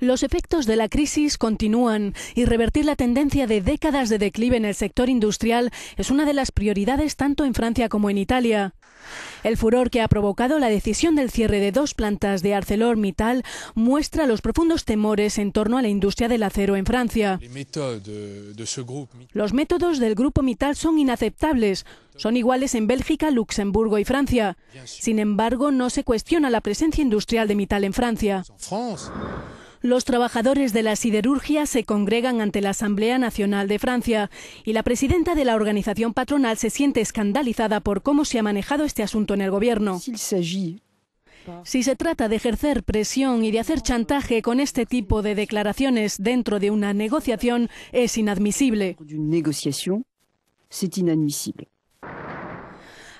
Los efectos de la crisis continúan y revertir la tendencia de décadas de declive en el sector industrial es una de las prioridades tanto en Francia como en Italia. El furor que ha provocado la decisión del cierre de dos plantas de ArcelorMittal muestra los profundos temores en torno a la industria del acero en Francia. Los métodos del grupo Mittal son inaceptables. Son iguales en Bélgica, Luxemburgo y Francia. Sin embargo, no se cuestiona la presencia industrial de Mittal en Francia los trabajadores de la siderurgia se congregan ante la Asamblea Nacional de Francia y la presidenta de la organización patronal se siente escandalizada por cómo se ha manejado este asunto en el gobierno. Si se trata de ejercer presión y de hacer chantaje con este tipo de declaraciones dentro de una negociación, es inadmisible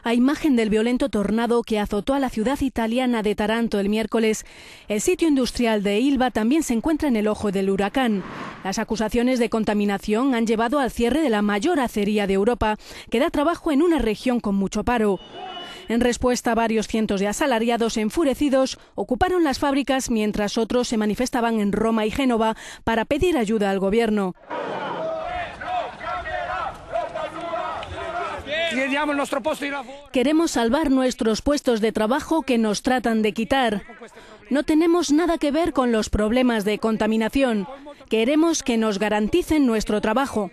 a imagen del violento tornado que azotó a la ciudad italiana de Taranto el miércoles. El sitio industrial de Ilva también se encuentra en el ojo del huracán. Las acusaciones de contaminación han llevado al cierre de la mayor acería de Europa, que da trabajo en una región con mucho paro. En respuesta, varios cientos de asalariados enfurecidos ocuparon las fábricas mientras otros se manifestaban en Roma y Génova para pedir ayuda al gobierno. Queremos salvar nuestros puestos de trabajo que nos tratan de quitar. No tenemos nada que ver con los problemas de contaminación. Queremos que nos garanticen nuestro trabajo.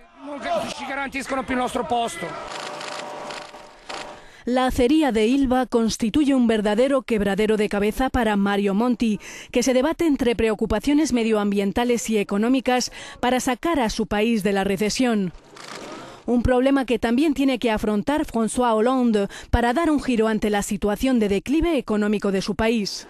La acería de Ilva constituye un verdadero quebradero de cabeza para Mario Monti, que se debate entre preocupaciones medioambientales y económicas para sacar a su país de la recesión un problema que también tiene que afrontar François Hollande para dar un giro ante la situación de declive económico de su país.